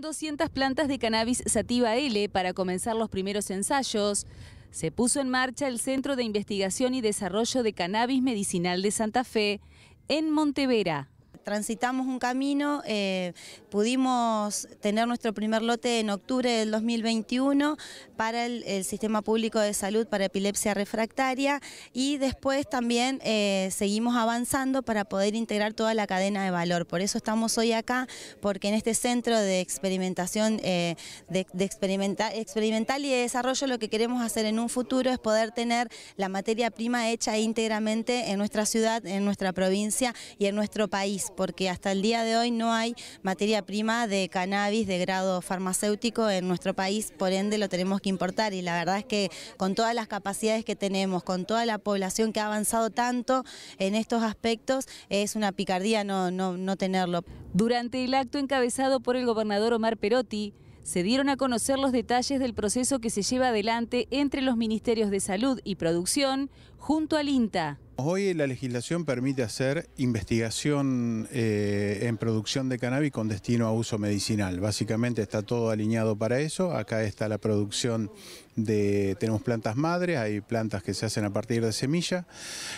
200 plantas de cannabis sativa L para comenzar los primeros ensayos, se puso en marcha el Centro de Investigación y Desarrollo de Cannabis Medicinal de Santa Fe en Montevera transitamos un camino, eh, pudimos tener nuestro primer lote en octubre del 2021 para el, Sistema Público de Salud para Epilepsia Refractaria y después también eh, seguimos avanzando para poder integrar toda la cadena de valor. Por eso estamos hoy acá, porque en este centro de experimentación, eh, de, experimental y de desarrollo lo que queremos hacer en un futuro es poder tener la materia prima hecha íntegramente en nuestra ciudad, en nuestra provincia y en nuestro país porque hasta el día de hoy no hay materia prima de cannabis de grado farmacéutico en nuestro país, por ende lo tenemos que importar y la verdad es que con todas las capacidades que tenemos, con toda la población que ha avanzado tanto en estos aspectos, es una picardía no, no, no tenerlo. Durante el acto encabezado por el gobernador Omar Perotti, se dieron a conocer los detalles del proceso que se lleva adelante entre los Ministerios de Salud y Producción junto al INTA. Hoy la legislación permite hacer investigación eh, en producción de cannabis con destino a uso medicinal. Básicamente está todo alineado para eso. Acá está la producción de... Tenemos plantas madres, hay plantas que se hacen a partir de semilla,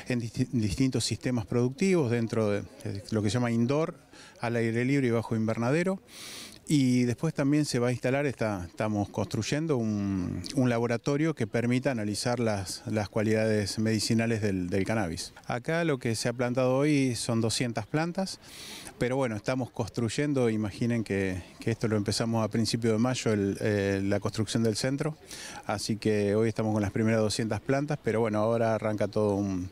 en distintos sistemas productivos, dentro de lo que se llama indoor, al aire libre y bajo invernadero. Y después también se va a instalar, está, estamos construyendo un, laboratorio que permita analizar las, las cualidades medicinales del, cannabis. Acá lo que se ha plantado hoy son 200 plantas, pero bueno, estamos construyendo, imaginen que, esto lo empezamos a principio de mayo, eh, la construcción del centro, así que hoy estamos con las primeras 200 plantas, pero bueno, ahora arranca todo un,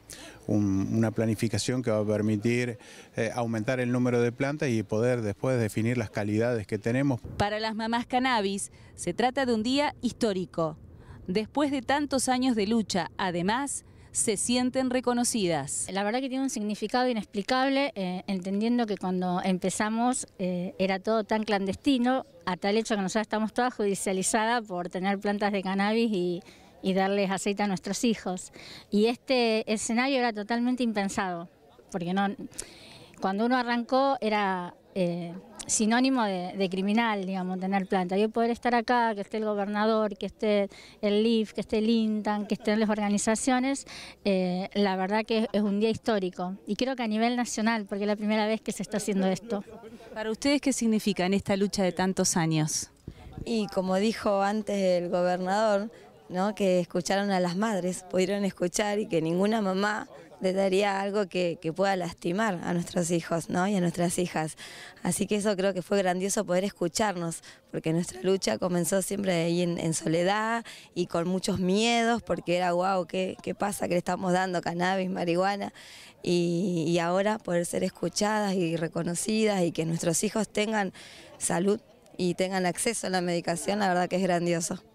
una planificación que va a permitir eh, aumentar el número de plantas y poder después definir las calidades que tenemos. Para las mamás cannabis se trata de un día histórico. Después de tantos años de lucha, además, se sienten reconocidas. La verdad que tiene un significado inexplicable, eh, entendiendo que cuando empezamos eh, era todo tan clandestino, a tal hecho que nosotros estamos todas judicializadas por tener plantas de cannabis y, y darles aceite a nuestros hijos. Y este escenario era totalmente impensado, porque no, cuando uno arrancó era eh, sinónimo de, criminal, digamos, tener planta. Yo poder estar acá, que esté el gobernador, que esté el LIF, que esté el INTAN, que estén las organizaciones, eh, la verdad que es, es, un día histórico. Y creo que a nivel nacional, porque es la primera vez que se está haciendo esto. ¿Para ustedes qué significa en esta lucha de tantos años? Y como dijo antes el gobernador, ¿no? que escucharon a las madres, pudieron escuchar y que ninguna mamá le daría algo que, pueda lastimar a nuestros hijos ¿no? y a nuestras hijas. Así que eso creo que fue grandioso poder escucharnos, porque nuestra lucha comenzó siempre ahí en, soledad y con muchos miedos, porque era wow, ¿qué, qué pasa que le estamos dando cannabis, marihuana? y ahora poder ser escuchadas y reconocidas y que nuestros hijos tengan salud y tengan acceso a la medicación, la verdad que es grandioso.